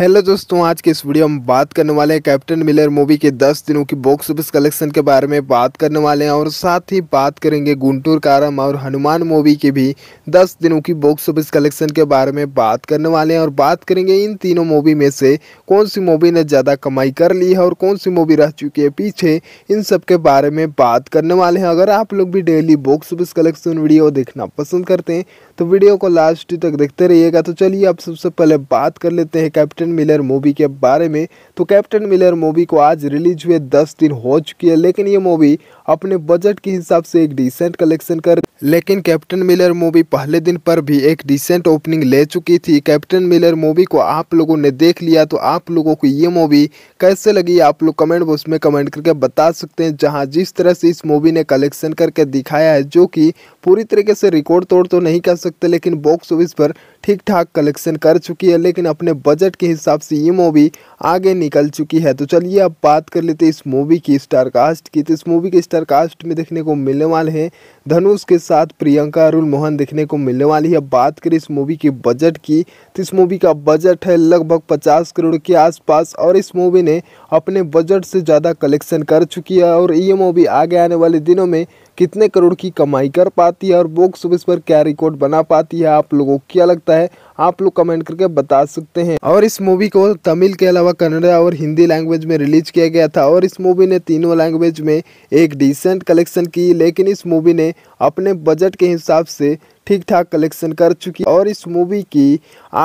hello दोस्तों आज के इस वीडियो में बात करने वाले हैं कैप्टन मिलर मूवी के 10 दिनों की बॉक्स ऑफिस कलेक्शन के बारे में बात करने वाले हैं और साथ ही बात करेंगे गुंटूर कारम और हनुमान मूवी के भी 10 दिनों की बॉक्स ऑफिस कलेक्शन के बारे में बात करने वाले हैं और बात करेंगे इन तीनों मूवी में से कौन सी मूवी ने ज़्यादा कमाई कर ली है और कौन सी मूवी रह चुकी है पीछे इन सब के बारे में बात करने वाले हैं अगर आप लोग भी daily box office collection video देखना पसंद करते हैं तो वीडियो को लास्ट तक देखते रहिएगा तो चलिए आप सबसे पहले बात कर लेते हैं कैप्टन मिलर मूवी के बारे में तो कैप्टन मिलर मूवी को आज रिलीज हुए दस दिन हो चुकी है लेकिन ये मूवी अपने बजट के हिसाब से एक डिसेंट कलेक्शन कर लेकिन कैप्टन मिलर मूवी पहले दिन पर भी एक डिसेंट ओपनिंग ले चुकी थी कैप्टन मिलर मूवी को आप लोगों ने देख लिया तो आप लोगों को ये मूवी कैसे लगी आप लोग कमेंट बॉक्स में कमेंट करके बता सकते हैं जहां जिस तरह से इस मूवी ने कलेक्शन करके दिखाया है जो कि पूरी तरीके से रिकॉर्ड तोड़ तो नहीं कर सकते सकते लेकिन बॉक्स ऑफिस पर ठीक ठाक कलेक्शन कर चुकी है लेकिन अपने बजट के हिसाब से ये मूवी आगे निकल चुकी है तो चलिए अब बात कर लेते हैं इस मूवी की स्टार कास्ट की तो इस मूवी के स्टार कास्ट में देखने को मिलने वाले हैं धनुष के साथ प्रियंका अरुल मोहन देखने को मिलने वाली है बात करें इस मूवी के बजट की तो इस मूवी का बजट है लगभग पचास करोड़ के आसपास और इस मूवी ने अपने बजट से ज़्यादा कलेक्शन कर चुकी है और ये मूवी आगे आने वाले दिनों में कितने करोड़ की कमाई कर पाती है और बॉक्स ऑफिस पर क्या रिकॉर्ड बना पाती है आप लोगों को क्या लगता सकता है आप लोग कमेंट करके बता सकते हैं और इस मूवी को तमिल के अलावा कन्नड़ा और हिंदी लैंग्वेज में रिलीज किया गया था और इस मूवी ने तीनों लैंग्वेज में एक डिसेंट कलेक्शन की लेकिन इस मूवी ने अपने बजट के हिसाब से ठीक ठाक कलेक्शन कर चुकी और इस मूवी की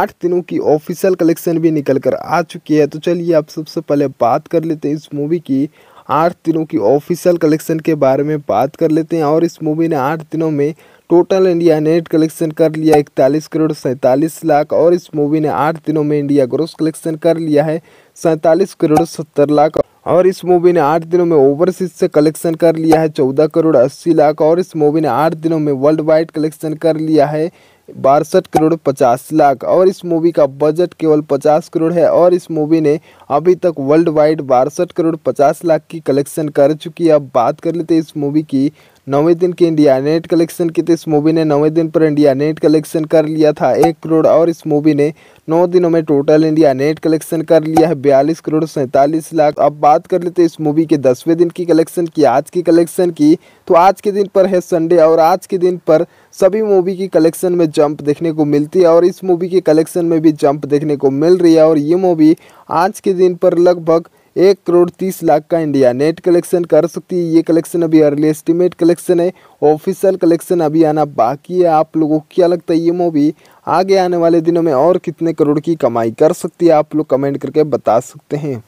आठ दिनों की ऑफिशियल कलेक्शन भी निकल कर आ चुकी है तो चलिए आप सबसे पहले बात कर लेते हैं इस मूवी की आठ दिनों की ऑफिशियल कलेक्शन के बारे में बात कर लेते हैं और इस मूवी ने आठ दिनों में टोटल इंडिया नेट कलेक्शन कर लिया इकतालीस करोड़ सैंतालीस लाख और इस मूवी ने आठ दिनों में इंडिया ग्रोस कलेक्शन कर लिया है सैंतालीस करोड़ सत्तर लाख और इस मूवी ने आठ दिनों में ओवरसीज से कलेक्शन कर लिया है चौदह करोड़ अस्सी लाख और इस मूवी ने आठ दिनों में वर्ल्ड वाइड कलेक्शन कर लिया है बासठ करोड़ पचास लाख और इस मूवी का बजट केवल पचास करोड़ है और इस मूवी ने अभी तक वर्ल्ड वाइड बासठ करोड़ पचास लाख की कलेक्शन कर चुकी है अब बात कर लेते हैं इस मूवी की नौवें दिन की इंडिया नेट कलेक्शन की थी इस मूवी ने नौवें दिन पर इंडिया नेट कलेक्शन कर लिया था एक करोड़ और इस मूवी ने नौ दिनों में टोटल इंडिया नेट कलेक्शन कर लिया है बयालीस करोड़ सैंतालीस लाख अब बात कर लेते इस मूवी के दसवें दिन की कलेक्शन की आज की कलेक्शन की तो आज के दिन पर है संडे और आज के दिन पर सभी मूवी की कलेक्शन में जंप देखने को मिलती है और इस मूवी के कलेक्शन में भी जंप देखने को मिल रही है और ये मूवी आज के दिन पर लगभग एक करोड़ तीस लाख का इंडिया नेट कलेक्शन कर सकती है ये कलेक्शन अभी अर्ली एस्टिमेट कलेक्शन है ऑफिशियल कलेक्शन अभी आना बाकी है आप लोगों को क्या लगता है ये मूवी आगे आने वाले दिनों में और कितने करोड़ की कमाई कर सकती है आप लोग कमेंट करके बता सकते हैं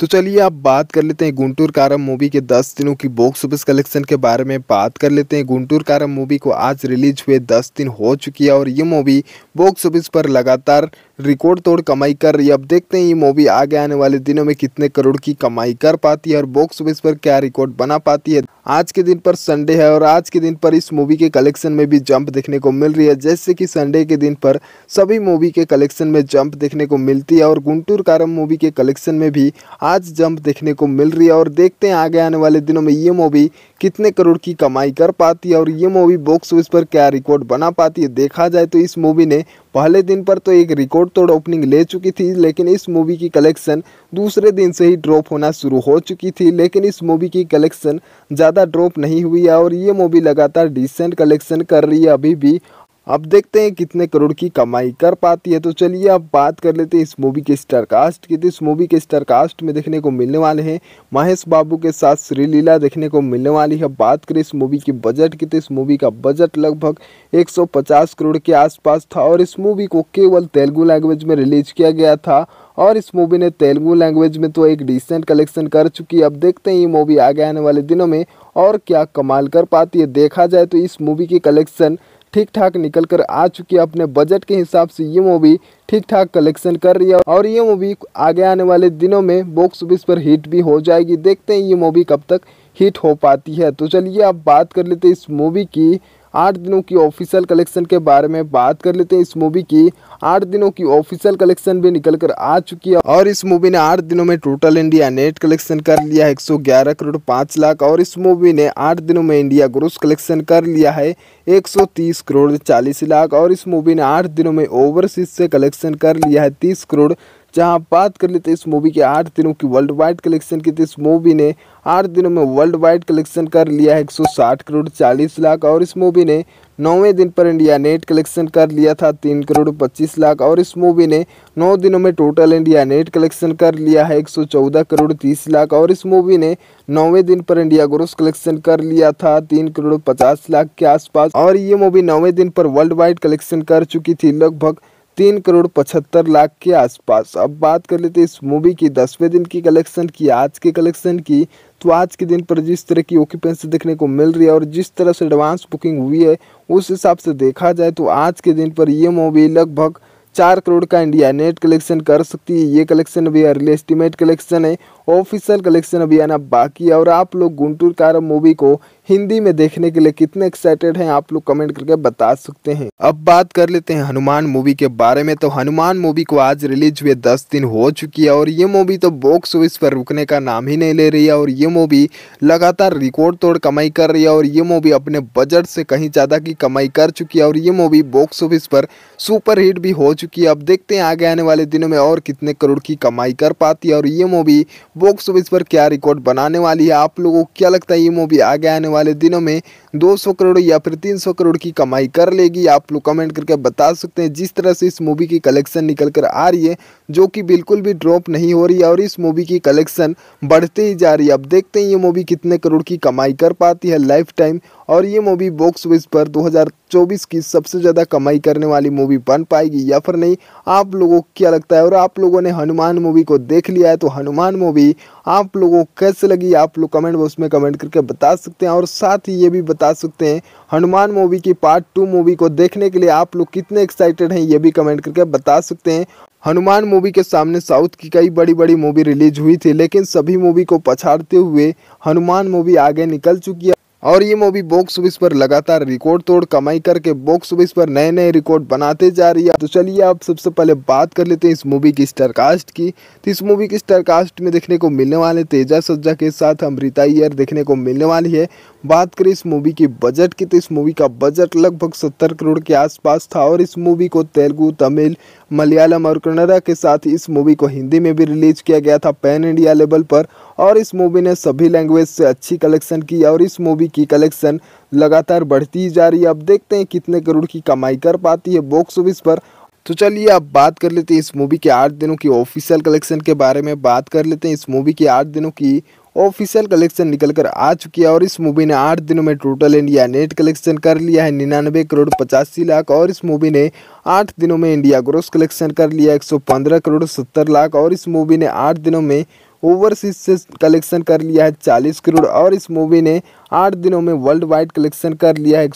तो चलिए आप बात कर लेते हैं गुंटूर कारम मूवी के 10 दिनों की बॉक्स ऑफिस कलेक्शन के बारे में बात कर लेते हैं गुंटूर कारम मूवी को आज रिलीज हुए 10 दिन हो चुकी है और ये मूवी बॉक्स ऑफिस पर लगातार रिकॉर्ड तोड़ कमाई कर रही है अब देखते हैं ये मूवी आगे आने वाले दिनों में कितने करोड़ की कमाई कर पाती है और बॉक्स ऑफिस पर क्या रिकॉर्ड बना पाती है आज के दिन पर संडे है और आज के दिन पर इस मूवी के कलेक्शन में भी जंप देखने को मिल रही है जैसे कि संडे के दिन पर सभी मूवी के कलेक्शन में जंप देखने को मिलती है और गुंटूर कारम मूवी के कलेक्शन में भी आज जंप देखने को मिल रही है और देखते हैं आगे आने वाले दिनों में ये मूवी कितने करोड़ की कमाई कर पाती है और ये मूवी बॉक्स ऑफिस पर क्या रिकॉर्ड बना पाती है देखा जाए तो इस मूवी ने पहले दिन पर तो एक रिकॉर्ड तोड़ ओपनिंग ले चुकी थी लेकिन इस मूवी की कलेक्शन दूसरे दिन से ही ड्रॉप होना शुरू हो चुकी थी लेकिन इस मूवी की कलेक्शन ज़्यादा ड्रॉप नहीं हुई है और ये मूवी लगातार डिसेंट कलेक्शन कर रही है अभी भी अब देखते हैं कितने करोड़ की कमाई कर पाती है तो चलिए अब बात कर लेते हैं इस मूवी के स्टारकास्ट की तो इस मूवी के कास्ट में देखने को मिलने वाले हैं महेश बाबू के साथ श्रीलीला देखने को मिलने वाली है बात करें इस मूवी की बजट की तो इस मूवी का बजट लगभग 150 करोड़ के आसपास था और इस मूवी को केवल तेलुगु लैंग्वेज में रिलीज किया गया था और इस मूवी ने तेलुगू लैंग्वेज में तो एक डिसेंट कलेक्शन कर चुकी है अब देखते हैं ये मूवी आगे आने वाले दिनों में और क्या कमाल कर पाती है देखा जाए तो इस मूवी की कलेक्शन ठीक ठाक निकल कर आ चुकी है अपने बजट के हिसाब से ये मूवी ठीक ठाक कलेक्शन कर रही है और ये मूवी आगे आने वाले दिनों में बॉक्स ऑफिस पर हिट भी हो जाएगी देखते हैं ये मूवी कब तक हिट हो पाती है तो चलिए आप बात कर लेते हैं इस मूवी की आठ दिनों की ऑफिशियल कलेक्शन के बारे में बात कर लेते हैं इस मूवी की आठ दिनों की ऑफिशियल कलेक्शन भी निकल कर आ चुकी है और इस मूवी ने आठ दिनों में टोटल इंडिया नेट कलेक्शन कर लिया है 111 करोड़ पाँच लाख और इस मूवी ने आठ दिनों में इंडिया ग्रोस कलेक्शन कर लिया है 130 करोड़ चालीस लाख और इस मूवी ने आठ दिनों में ओवरसीज से कलेक्शन कर लिया है तीस करोड़ जहां बात कर लेते हैं इस मूवी के आठ दिनों की वर्ल्ड वाइड कलेक्शन की तो इस मूवी ने आठ दिनों में वर्ल्ड वाइड कलेक्शन कर लिया है 160 करोड़ 40 लाख और इस मूवी ने नौवें दिन पर इंडिया नेट कलेक्शन कर लिया था तीन करोड़ पच्चीस लाख और इस मूवी ने नौ दिनों में टोटल इंडिया नेट कलेक्शन कर लिया है एक सौ चौदह करोड़ तीस लाख और इस मूवी ने नौवें दिन पर इंडिया ग्रोस कलेक्शन कर लिया था तीन करोड़ पचास लाख के आसपास और ये मूवी नौवें दिन पर वर्ल्ड वाइड कलेक्शन कर चुकी थी लगभग तीन करोड़ पचहत्तर लाख के आसपास अब बात कर लेते हैं इस मूवी की दसवें दिन की कलेक्शन की आज के कलेक्शन की तो आज के दिन पर जिस तरह की ऑक्यूपेंसी देखने को मिल रही है और जिस तरह से एडवांस बुकिंग हुई है उस हिसाब से देखा जाए तो आज के दिन पर ये मूवी लगभग चार करोड़ का इंडिया नेट कलेक्शन कर सकती है ये कलेक्शन भी अर्ली एस्टिमेट कलेक्शन है ऑफिशियल कलेक्शन अभी आना बाकी है और आप लोग गुंटूर कारम मूवी को हिंदी में देखने के लिए कितने एक्साइटेड हैं आप लोग कमेंट करके बता सकते हैं अब बात कर लेते हैं हनुमान मूवी के बारे में तो हनुमान मूवी को आज रिलीज हुए दस दिन हो चुकी है और ये मूवी तो बॉक्स ऑफिस पर रुकने का नाम ही नहीं ले रही है और ये मूवी लगातार रिकॉर्ड तोड़ कमाई कर रही है और ये मूवी अपने बजट से कहीं ज़्यादा की कमाई कर चुकी है और ये मूवी बॉक्स ऑफिस पर सुपरहिट भी हो चुकी है अब देखते हैं आगे आने वाले दिनों में और कितने करोड़ की कमाई कर पाती है और ये मूवी बॉक्स ऑफिस पर क्या रिकॉर्ड बनाने वाली है आप लोगों को क्या लगता है ये मूवी आगे आने वाले दिनों में 200 करोड़ या फिर 300 करोड़ की कमाई कर लेगी आप लोग कमेंट करके बता सकते हैं जिस तरह से इस मूवी की कलेक्शन निकल कर आ रही है जो कि बिल्कुल भी ड्रॉप नहीं हो रही है और इस मूवी की कलेक्शन बढ़ते ही जा रही है अब देखते हैं ये मूवी कितने करोड़ की कमाई कर पाती है लाइफ टाइम और ये मूवी बॉक्स ऑफिस पर 2024 की सबसे ज़्यादा कमाई करने वाली मूवी बन पाएगी या फिर नहीं आप लोगों को क्या लगता है और आप लोगों ने हनुमान मूवी को देख लिया है तो हनुमान मूवी आप लोगों को कैसे लगी आप लोग कमेंट बॉक्स में कमेंट करके बता सकते हैं और साथ ही ये भी बता बता सकते हैं हनुमान मूवी की पार्ट टू मूवी को देखने के लिए आप लोग कितने एक्साइटेड हैं ये भी कमेंट करके बता सकते हैं हनुमान मूवी के सामने साउथ की कई बड़ी बड़ी मूवी रिलीज हुई थी लेकिन सभी मूवी को पछाड़ते हुए हनुमान मूवी आगे निकल चुकी है और ये मूवी बॉक्स ऑफिस पर लगातार रिकॉर्ड तोड़ कमाई करके बॉक्स ऑफिस पर नए नए रिकॉर्ड बनाते जा रही है तो चलिए आप सबसे पहले बात कर लेते हैं इस मूवी की स्टारकास्ट की तो इस मूवी की स्टारकास्ट में देखने को मिलने वाले तेजा सज्जा के साथ अमृता ईयर देखने को मिलने वाली है बात करें इस मूवी की बजट की तो इस मूवी का बजट लगभग सत्तर करोड़ के आसपास था और इस मूवी को तेलुगू तमिल मलयालम और कन्नड़ा के साथ इस मूवी को हिंदी में भी रिलीज किया गया था पैन इंडिया लेवल पर और इस मूवी ने सभी लैंग्वेज से अच्छी कलेक्शन की और इस मूवी की कलेक्शन लगातार बढ़ती जा रही है अब देखते हैं कितने करोड़ की कमाई कर पाती है बॉक्स ऑफिस पर तो चलिए अब बात कर लेते हैं इस मूवी के आठ दिनों की ऑफिशियल कलेक्शन के बारे में बात कर लेते हैं इस मूवी के आठ दिनों की ऑफिशियल कलेक्शन निकल कर आ चुकी है और इस मूवी ने आठ दिनों में टोटल इंडिया नेट कलेक्शन कर लिया है निन्यानवे करोड़ पचासी लाख और इस मूवी ने आठ दिनों में इंडिया ग्रोस कलेक्शन कर लिया एक सौ पंद्रह करोड़ सत्तर लाख और इस मूवी ने आठ दिनों में ओवरसीज से कलेक्शन कर लिया है चालीस करोड़ और इस मूवी ने आठ दिनों में वर्ल्ड वाइड कलेक्शन कर लिया है एक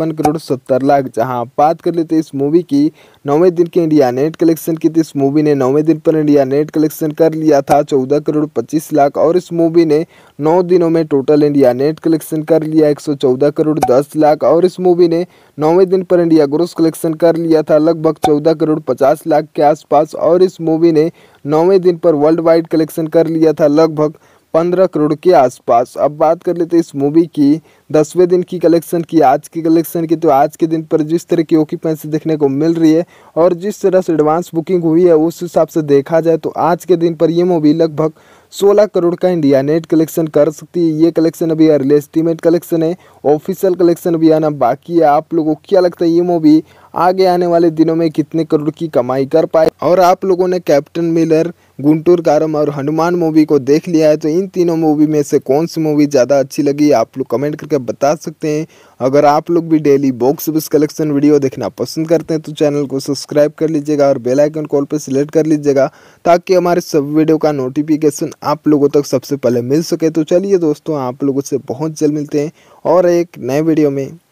करोड़ सत्तर लाख जहां बात कर लेते इस मूवी की नौवें दिन के इंडिया नेट कलेक्शन की थी तो इस मूवी ने नौवें दिन पर इंडिया नेट कलेक्शन कर लिया था चौदह करोड़ पच्चीस लाख और इस मूवी ने नौ दिनों में टोटल इंडिया नेट कलेक्शन कर लिया एक करोड़ दस लाख और इस मूवी ने नौवें दिन पर इंडिया ग्रोस कलेक्शन कर लिया था लगभग चौदह करोड़ पचास लाख के आसपास और इस मूवी ने नौवें दिन पर वर्ल्ड वाइड कलेक्शन कर लिया था लगभग पंद्रह करोड़ के आसपास अब बात कर लेते हैं इस मूवी की दसवें दिन की कलेक्शन की आज की कलेक्शन की तो आज के दिन पर जिस तरह की ऑक्यूपेंसी देखने को मिल रही है और जिस तरह से एडवांस बुकिंग हुई है उस हिसाब से देखा जाए तो आज के दिन पर यह मूवी लगभग 16 करोड़ का इंडिया नेट कलेक्शन कर सकती है ये कलेक्शन अभी अर्ली एस्टिमेट कलेक्शन है ऑफिशियल कलेक्शन अभी आना बाकी है आप लोगों को क्या लगता है ये मूवी आगे आने वाले दिनों में कितने करोड़ की कमाई कर पाए और आप लोगों ने कैप्टन मिलर गुंटूर कारम और हनुमान मूवी को देख लिया है तो इन तीनों मूवी में से कौन सी मूवी ज़्यादा अच्छी लगी आप लोग कमेंट करके बता सकते हैं अगर आप लोग भी daily box office collection video देखना पसंद करते हैं तो चैनल को सब्सक्राइब कर लीजिएगा और बेल आइकन कॉल पर सिलेक्ट कर लीजिएगा ताकि हमारे सब वीडियो का नोटिफिकेशन आप लोगों तक सबसे पहले मिल सके तो चलिए दोस्तों आप लोगों से बहुत जल्द मिलते हैं और एक नए वीडियो में